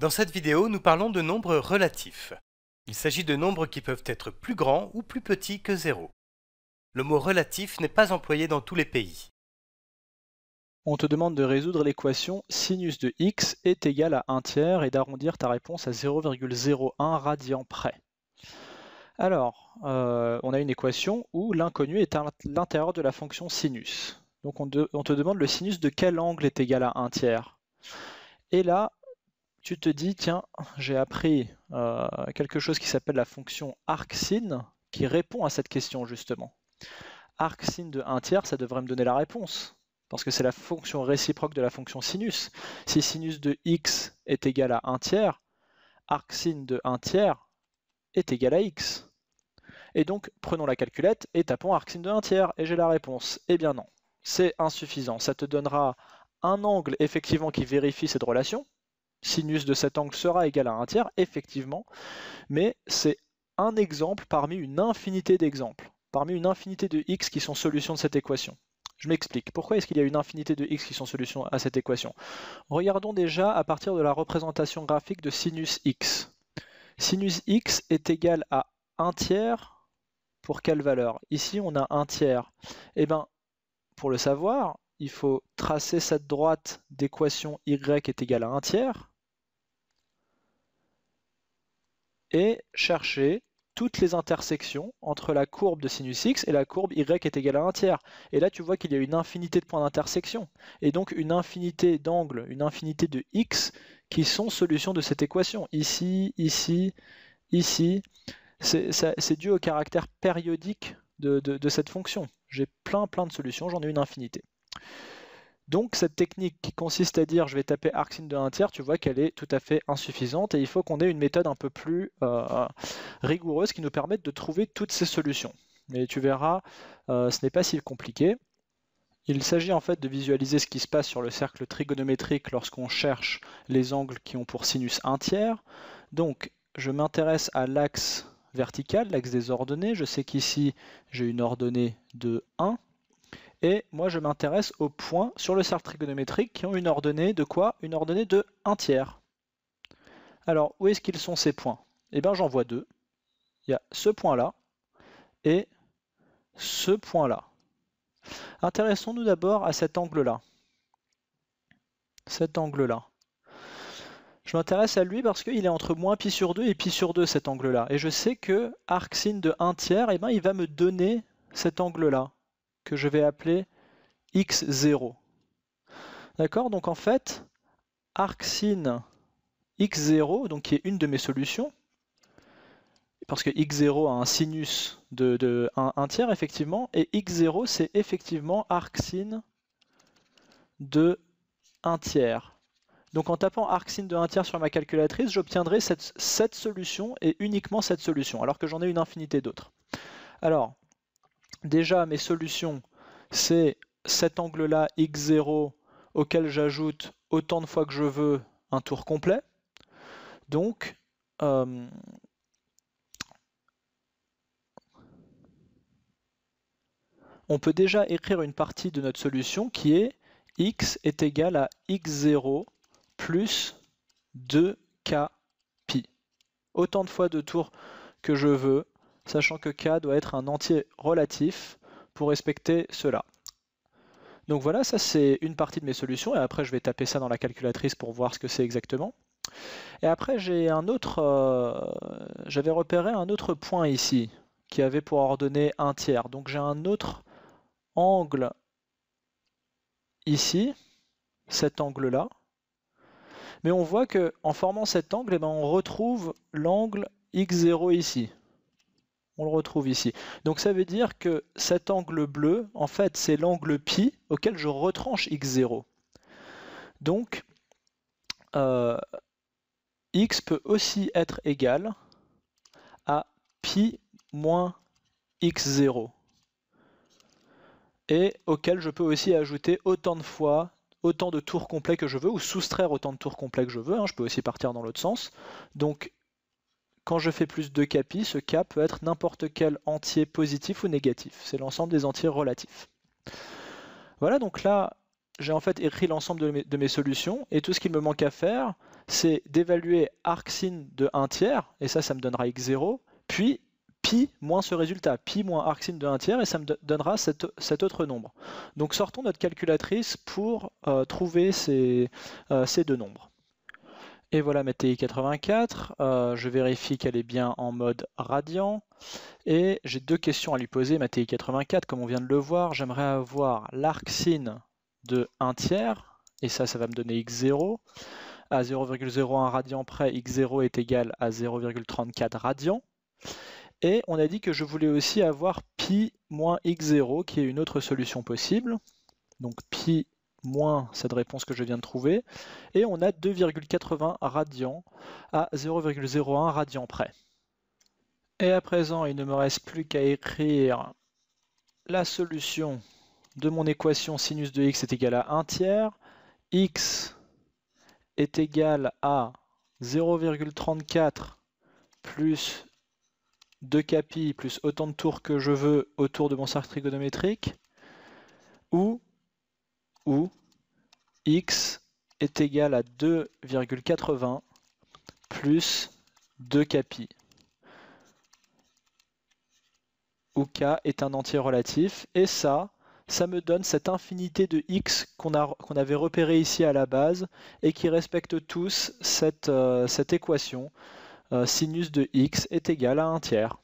Dans cette vidéo, nous parlons de nombres relatifs. Il s'agit de nombres qui peuvent être plus grands ou plus petits que 0. Le mot relatif n'est pas employé dans tous les pays. On te demande de résoudre l'équation sinus de x est égal à 1 tiers et d'arrondir ta réponse à 0,01 radian près. Alors, euh, on a une équation où l'inconnu est à l'intérieur de la fonction sinus. Donc on, on, te demande le sinus de quel angle est égal à 1 tiers. Et là, tu te dis, tiens, j'ai appris euh, quelque chose qui s'appelle la fonction arcsin, qui répond à cette question justement. Arcsin de 1 tiers, ça devrait me donner la réponse, parce que c'est la fonction réciproque de la fonction sinus. Si sinus de x est égal à 1 tiers, arcsin de 1 tiers est égal à x. Et donc, prenons la calculette et tapons arcsin de 1 tiers, et j'ai la réponse. Eh bien non, c'est insuffisant. Ça te donnera un angle effectivement qui vérifie cette relation, sinus de cet angle sera égal à un tiers, effectivement, mais c'est un exemple parmi une infinité d'exemples, parmi une infinité de x qui sont solutions de cette équation. Je m'explique. Pourquoi est-ce qu'il y a une infinité de x qui sont solutions à cette équation Regardons déjà à partir de la représentation graphique de sinus x. Sinus x est égal à 1 tiers pour quelle valeur Ici, on a 1 tiers. Eh bien, pour le savoir, il faut tracer cette droite d'équation y est égale à 1 tiers et chercher toutes les intersections entre la courbe de sinus x et la courbe y est égale à 1 tiers. Et là, tu vois qu'il y a une infinité de points d'intersection, et donc une infinité d'angles, une infinité de x qui sont solutions de cette équation. Ici, ici, ici. C'est dû au caractère périodique de, de cette fonction. J'ai plein plein de solutions, j'en ai une infinité. Donc cette technique qui consiste à dire je vais taper arcsine de 1 tiers, tu vois qu'elle est tout à fait insuffisante et il faut qu'on ait une méthode un peu plus euh, rigoureuse qui nous permette de trouver toutes ces solutions. Mais tu verras, euh, ce n'est pas si compliqué. Il s'agit en fait de visualiser ce qui se passe sur le cercle trigonométrique lorsqu'on cherche les angles qui ont pour sinus 1 tiers. Donc je m'intéresse à l'axe vertical, l'axe des ordonnées. Je sais qu'ici j'ai une ordonnée de 1 et moi, je m'intéresse aux points sur le cercle trigonométrique qui ont une ordonnée de quoi Une ordonnée de 1 tiers. Alors, où est-ce qu'ils sont ces points Eh bien, j'en vois deux. Il y a ce point-là et ce point-là. Intéressons-nous d'abord à cet angle-là. Cet angle-là. Je m'intéresse à lui parce qu'il est entre moins pi sur 2 et pi sur 2 cet angle-là. Et je sais que arcsine de 1 tiers, eh ben, il va me donner cet angle-là que je vais appeler x0. D'accord Donc en fait, arcsin x0, donc qui est une de mes solutions, parce que x0 a un sinus de, 1, tiers, effectivement, et x0, c'est effectivement arcsin de 1 tiers. Donc en tapant arcsin de 1 tiers sur ma calculatrice, j'obtiendrai cette, cette solution et uniquement cette solution, alors que j'en ai une infinité d'autres. Alors, Déjà, mes solutions, c'est cet angle-là, x0, auquel j'ajoute autant de fois que je veux un tour complet. Donc, euh, on peut déjà écrire une partie de notre solution qui est x est égal à x0 plus 2k pi. Autant de fois de tours que je veux, sachant que K doit être un entier relatif pour respecter cela. Donc voilà, ça c'est une partie de mes solutions, et après je vais taper ça dans la calculatrice pour voir ce que c'est exactement. Et après j'ai un autre, euh, j'avais repéré un autre point ici, qui avait pour ordonnée un tiers. Donc j'ai un autre angle ici, cet angle-là, mais on voit que en formant cet angle, eh ben, on retrouve l'angle x0 ici on le retrouve ici. Donc ça veut dire que cet angle bleu, en fait, c'est l'angle pi auquel je retranche x0. Donc, euh, x peut aussi être égal à pi moins x0 et auquel je peux aussi ajouter autant de fois autant de tours complets que je veux ou soustraire autant de tours complets que je veux. Hein. je peux aussi partir dans l'autre sens. Donc quand je fais plus 2 kπ, ce k peut être n'importe quel entier positif ou négatif. C'est l'ensemble des entiers relatifs. Voilà, donc là, j'ai en fait écrit l'ensemble de, mes solutions, et tout ce qu'il me manque à faire, c'est d'évaluer arcsin de 1 tiers, et ça, ça me donnera x0, puis pi moins ce résultat, pi moins arcsin de 1 tiers, et ça me donnera cet, autre nombre. Donc sortons notre calculatrice pour euh, trouver euh, ces deux nombres. Et voilà ma TI84, euh, je vérifie qu'elle est bien en mode radiant. Et j'ai deux questions à lui poser, ma TI84, comme on vient de le voir, j'aimerais avoir l'arc sin de 1 tiers, et ça, ça va me donner x0. À 0,01 radian près, x0 est égal à 0,34 radian. Et on a dit que je voulais aussi avoir pi moins x0, qui est une autre solution possible. Donc pi moins cette réponse que je viens de trouver, et on a 2,80 radians à 0,01 radian près. Et à présent, il ne me reste plus qu'à écrire la solution de mon équation sinus de x est égal à 1 tiers, x est égal à 0,34 plus 2 kpi plus autant de tours que je veux autour de mon cercle trigonométrique, ou où x est égal à 2,80 plus 2 kpi, où k est un entier relatif. Et ça, ça me donne cette infinité de x qu'on avait repéré ici à la base et qui respecte tous cette, euh, équation. Euh, sinus de x est égal à 1 tiers.